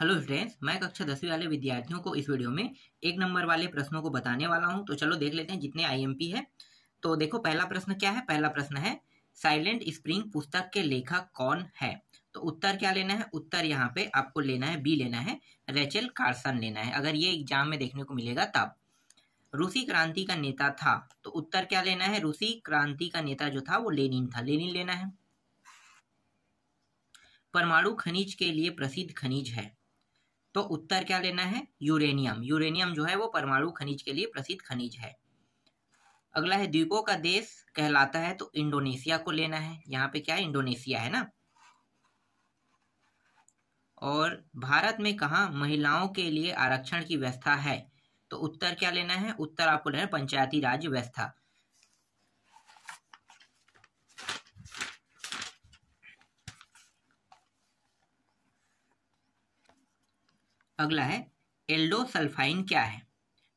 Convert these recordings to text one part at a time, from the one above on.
hello students मैं कक्षा दसवीं वाले विद्यार्थियों को इस वीडियो में एक नंबर वाले प्रश्नों को बताने वाला हूं तो चलो देख लेते हैं जितने आईएमपी है तो देखो पहला प्रश्न क्या है पहला प्रश्न है साइलेंट स्प्रिंग पुस्तक के लेखक कौन है तो उत्तर क्या लेना है उत्तर यहाँ पे आपको लेना है बी लेना है रेचल कार्सन लेना है अगर ये एग्जाम में देखने को मिलेगा तब रूसी क्रांति का नेता था तो उत्तर क्या लेना है रूसी क्रांति का नेता जो था वो लेनिन था लेनिन लेना है परमाणु खनिज के लिए प्रसिद्ध खनिज है तो उत्तर क्या लेना है यूरेनियम यूरेनियम जो है वो परमाणु खनिज के लिए प्रसिद्ध खनिज है अगला है द्वीपों का देश कहलाता है तो इंडोनेशिया को लेना है यहाँ पे क्या है इंडोनेशिया है ना और भारत में कहा महिलाओं के लिए आरक्षण की व्यवस्था है तो उत्तर क्या लेना है उत्तर आपको लेना है पंचायती राज व्यवस्था अगला है एल्डोसल्फाइन क्या है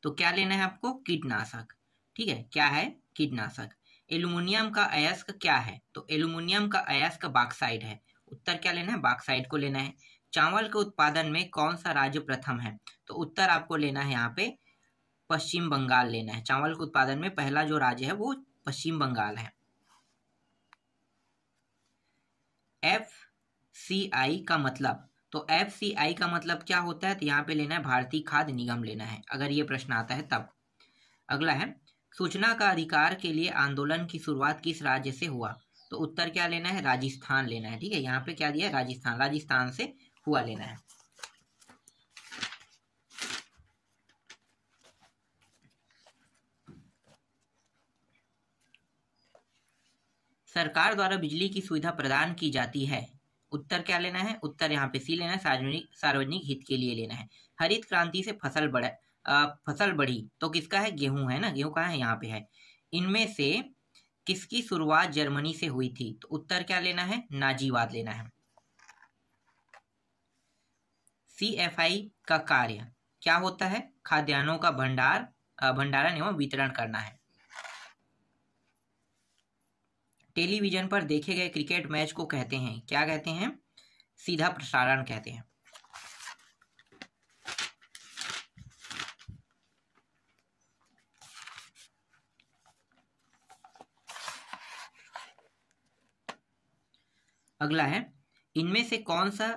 तो क्या लेना है आपको कीटनाशक ठीक है क्या है कीटनाशक एल्यूमिनियम का अयस्क क्या है तो एल्यूमिनियम का अयस्क बाक्साइड है उत्तर क्या लेना है बाक्साइड को लेना है चावल के उत्पादन में कौन सा राज्य प्रथम है तो उत्तर आपको लेना है यहाँ पे पश्चिम बंगाल लेना है चावल के उत्पादन में पहला जो राज्य है वो पश्चिम बंगाल है एफ सी आई का मतलब तो एफ का मतलब क्या होता है तो यहाँ पे लेना है भारतीय खाद्य निगम लेना है अगर ये प्रश्न आता है तब अगला है सूचना का अधिकार के लिए आंदोलन की शुरुआत किस राज्य से हुआ तो उत्तर क्या लेना है राजस्थान लेना है ठीक है यहाँ पे क्या दिया है राजस्थान राजस्थान से हुआ लेना है सरकार द्वारा बिजली की सुविधा प्रदान की जाती है उत्तर क्या लेना है उत्तर यहाँ पे सी लेना है सार्वजनिक सार्वजनिक हित के लिए लेना है हरित क्रांति से फसल बढ़ा फसल बढ़ी तो किसका है गेहूं है ना गेहूं कहाँ है यहाँ पे है इनमें से किसकी शुरुआत जर्मनी से हुई थी तो उत्तर क्या लेना है नाजीवाद लेना है सी एफ आई का कार्य क्या होता है खाद्यान्नों का भंडार भंडारण एवं वितरण करना है टेलीविजन पर देखे गए क्रिकेट मैच को कहते हैं क्या कहते हैं सीधा प्रसारण कहते हैं अगला है इनमें से कौन सा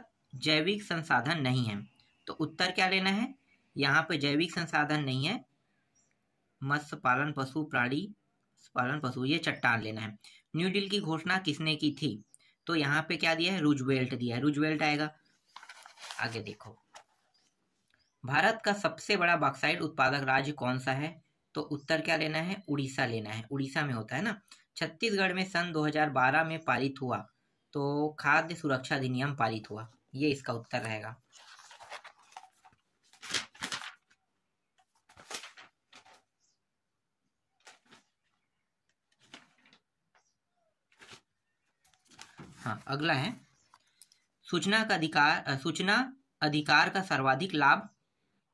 जैविक संसाधन नहीं है तो उत्तर क्या लेना है यहाँ पे जैविक संसाधन नहीं है मत्स्य पालन पशु प्राणी पालन पशु ये चट्टान लेना है न्यू डील की घोषणा किसने की थी तो यहाँ पे क्या दिया है रूजवेल्ट दिया है रूजवेल्ट आएगा आगे देखो भारत का सबसे बड़ा बॉक्साइड उत्पादक राज्य कौन सा है तो उत्तर क्या लेना है उड़ीसा लेना है उड़ीसा में होता है ना छत्तीसगढ़ में सन 2012 में पारित हुआ तो खाद्य सुरक्षा अधिनियम पारित हुआ ये इसका उत्तर रहेगा हाँ अगला है सूचना का अधिकार सूचना अधिकार का सर्वाधिक लाभ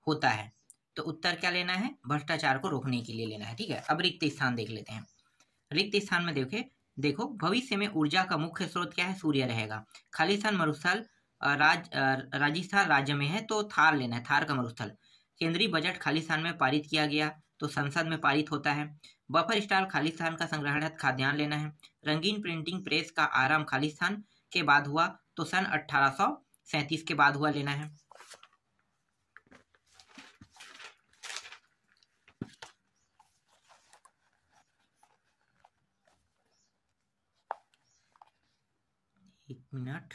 होता है तो उत्तर क्या लेना है भ्रष्टाचार को रोकने के लिए लेना है ठीक है अब रिक्त स्थान देख लेते हैं रिक्त स्थान में देखे देखो भविष्य में ऊर्जा का मुख्य स्रोत क्या है सूर्य रहेगा खालिस्तान मरुस्थल राज राजस्थान राज्य में है तो थार लेना है थार का मरुस्थल केंद्रीय बजट खालिस्तान में पारित किया गया तो संसद में पारित होता है बफर स्टाल खालिस्तान का संग्रहण खाद्यान्न लेना है रंगीन प्रिंटिंग प्रेस का आराम खालिस्तान के बाद हुआ तो सन अठारह के बाद हुआ लेना है एक मिनट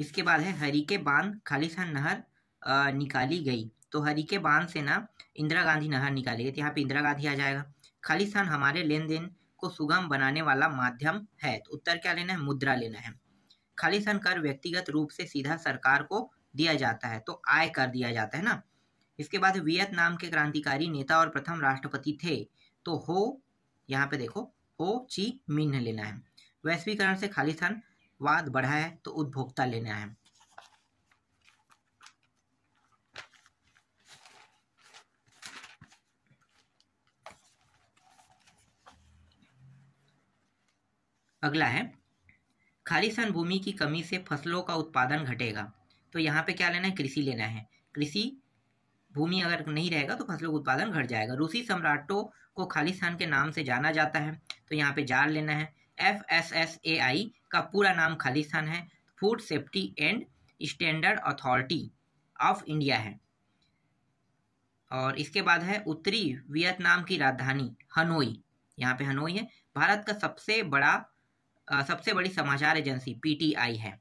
इसके बाद है हरी के बांध खालिस्तान नहर निकाली गई तो हरी के बांध से ना इंदिरा गांधी नहर निकाली गई तो यहाँ पे इंदिरा गांधी आ जाएगा खालिस्तान हमारे लेन देन को सुगम बनाने वाला माध्यम है तो उत्तर क्या लेना है मुद्रा लेना है खालिस्तान कर व्यक्तिगत रूप से सीधा सरकार को दिया जाता है तो आय कर दिया जाता है ना इसके बाद वियतनाम के क्रांतिकारी नेता और प्रथम राष्ट्रपति थे तो हो यहाँ पे देखो हो ची मिन्ह लेना है वैश्वीकरण से खालिस्तान वाद बढ़ा है तो उपभोक्ता लेना है अगला है खालिस्तान भूमि की कमी से फसलों का उत्पादन घटेगा तो यहाँ पे क्या लेना है कृषि लेना है कृषि भूमि अगर नहीं रहेगा तो फसलों का उत्पादन घट जाएगा रूसी सम्राटों को खालिस्तान के नाम से जाना जाता है तो यहाँ पे जाल लेना है F S S A I का पूरा नाम खालिस्तान है food safety and standard authority of India है और इसके बाद है उत्तरी वियतनाम की राजधानी हनोई यहाँ पे हनोई है भारत का सबसे बड़ा सबसे बड़ी समाचार एजेंसी पीटीआई है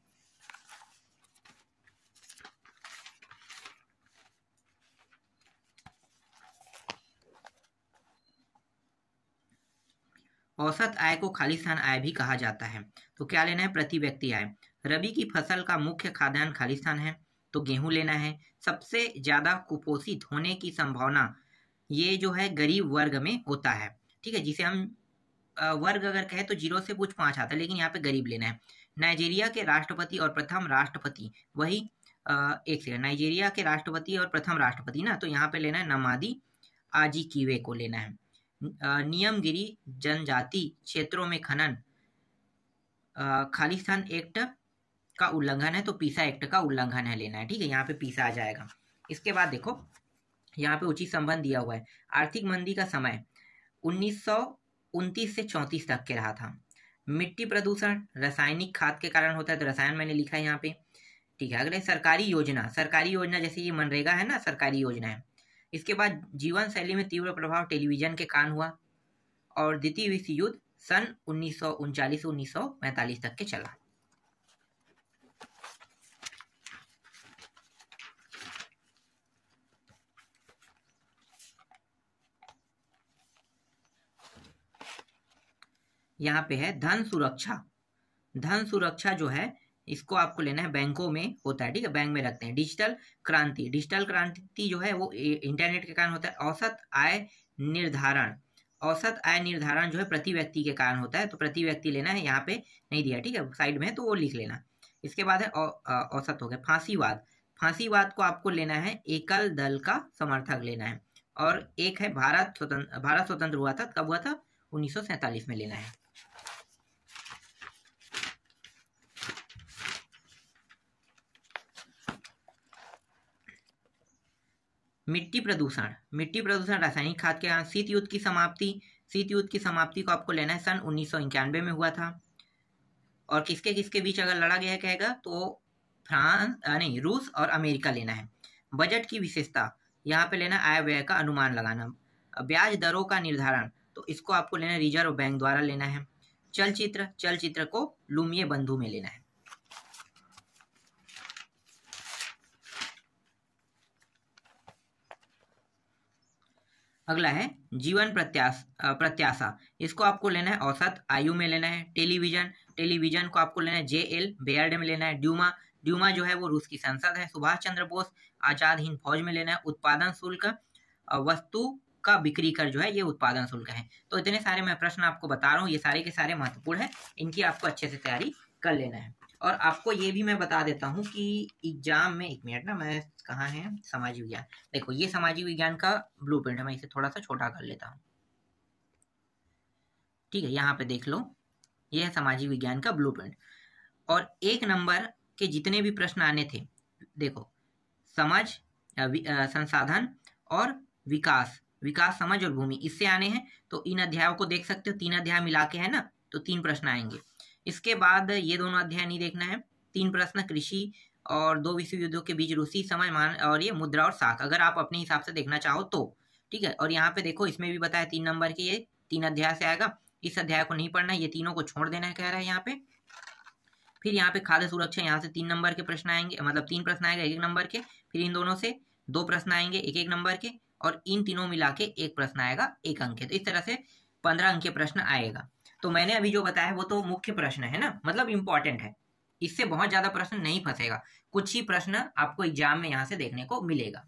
औसत आय को खालिस्तान आय भी कहा जाता है तो क्या लेना है प्रति व्यक्ति आय रबी की फसल का मुख्य खाद्यान्न खालिस्तान है तो गेहूं लेना है सबसे ज़्यादा कुपोषित होने की संभावना ये जो है गरीब वर्ग में होता है ठीक है जिसे हम वर्ग अगर कहे तो जीरो से कुछ पांच आता है लेकिन यहाँ पे गरीब लेना है नाइजीरिया के राष्ट्रपति और प्रथम राष्ट्रपति वही एक सेकंड नाइजीरिया के राष्ट्रपति और प्रथम राष्ट्रपति ना तो यहाँ पे लेना है नमादी आजी कीवे को लेना है नियमगिरी जनजाति क्षेत्रों में खनन खालिस्तान एक्ट का उल्लंघन है तो पीसा एक्ट का उल्लंघन है लेना है ठीक है यहाँ पे पीसा आ जाएगा इसके बाद देखो यहाँ पे उचित संबंध दिया हुआ है आर्थिक मंदी का समय उन्नीस सौ उनतीस से चौंतीस तक के रहा था मिट्टी प्रदूषण रासायनिक खाद के कारण होता है तो रसायन मैंने लिखा है यहाँ पे ठीक है अगले सरकारी योजना सरकारी योजना जैसे ये मनरेगा है ना सरकारी योजना है इसके बाद जीवन शैली में तीव्र प्रभाव टेलीविजन के कारण हुआ और द्वितीय विश्व युद्ध सन उन्नीस सौ उनचालीस उन्नीस सौ पैंतालीस तक के चला यहाँ पे है धन सुरक्षा धन सुरक्षा जो है इसको आपको लेना है बैंकों में होता है ठीक है बैंक में रखते हैं डिजिटल क्रांति डिजिटल क्रांति जो है वो इंटरनेट के कारण होता है औसत आय निर्धारण औसत आय निर्धारण जो है प्रति व्यक्ति के कारण होता है तो प्रति व्यक्ति लेना है यहाँ पे नहीं दिया ठीक है साइड में तो वो लिख लेना इसके बाद है औसत हो गया फांसीवाद फांसीवाद को आपको लेना है एकल दल का समर्थक लेना है और एक है भारत स्वतंत्र भारत स्वतंत्र हुआ था कब हुआ था उन्नीस में लेना है मिट्टी प्रदूषण मिट्टी प्रदूषण रासायनिक खाद के कारण शीत युद्ध की समाप्ति शीत युद्ध की समाप्ति को आपको लेना है सन उन्नीस में हुआ था और किसके किसके बीच अगर लड़ा गया कहेगा तो फ्रांस यानी रूस और अमेरिका लेना है बजट की विशेषता यहाँ पे लेना आय व्यय का अनुमान लगाना ब्याज दरों का निर्धारण तो इसको आपको लेना रिजर्व बैंक द्वारा लेना है चलचित्र चलचित्र को लुमिये बंधु में लेना है अगला है जीवन प्रत्याश प्रत्याशा इसको आपको लेना है औसत आयु में लेना है टेलीविजन टेलीविजन को आपको लेना है जे एल बेयरडे में लेना है ड्यूमा ड्यूमा जो है वो रूस की संसद है सुभाष चंद्र बोस आजाद हिंद फौज में लेना है उत्पादन शुल्क वस्तु का बिक्री कर जो है ये उत्पादन शुल्क है तो इतने सारे मैं प्रश्न आपको बता रहा हूँ ये सारे के सारे महत्वपूर्ण है इनकी आपको अच्छे से तैयारी कर लेना है और आपको ये भी मैं बता देता हूँ कि एग्जाम में एक मिनट ना मैं कहाँ है सामाजिक विज्ञान देखो ये सामाजिक विज्ञान का ब्लू है मैं इसे थोड़ा सा छोटा कर लेता हूँ ठीक है यहाँ पे देख लो ये है सामाजिक विज्ञान का ब्लू और एक नंबर के जितने भी प्रश्न आने थे देखो समझ संसाधन और विकास विकास समझ और भूमि इससे आने हैं तो इन अध्यायों को देख सकते हो तीन अध्याय मिला के है ना तो तीन प्रश्न आएंगे इसके बाद ये दोनों अध्याय नहीं देखना है तीन प्रश्न कृषि और दो विश्व युद्धों के बीच रूसी समय मान और ये मुद्रा और साख अगर आप अपने हिसाब से देखना चाहो तो ठीक है और यहाँ पे देखो इसमें भी बताया तीन नंबर के ये तीन अध्याय से आएगा इस अध्याय को नहीं पढ़ना ये तीनों को छोड़ देना कह रहा है यहाँ पे फिर यहाँ पे खाद्य सुरक्षा यहाँ से तीन नंबर के प्रश्न आएंगे मतलब तीन प्रश्न आएगा एक एक नंबर के फिर इन दोनों से दो प्रश्न आएंगे एक एक नंबर के और इन तीनों मिला के एक प्रश्न आएगा एक अंक के तो इस तरह से पंद्रह अंक के प्रश्न आएगा तो मैंने अभी जो बताया वो तो मुख्य प्रश्न है ना मतलब इंपॉर्टेंट है इससे बहुत ज्यादा प्रश्न नहीं फंसेगा कुछ ही प्रश्न आपको एग्जाम में यहाँ से देखने को मिलेगा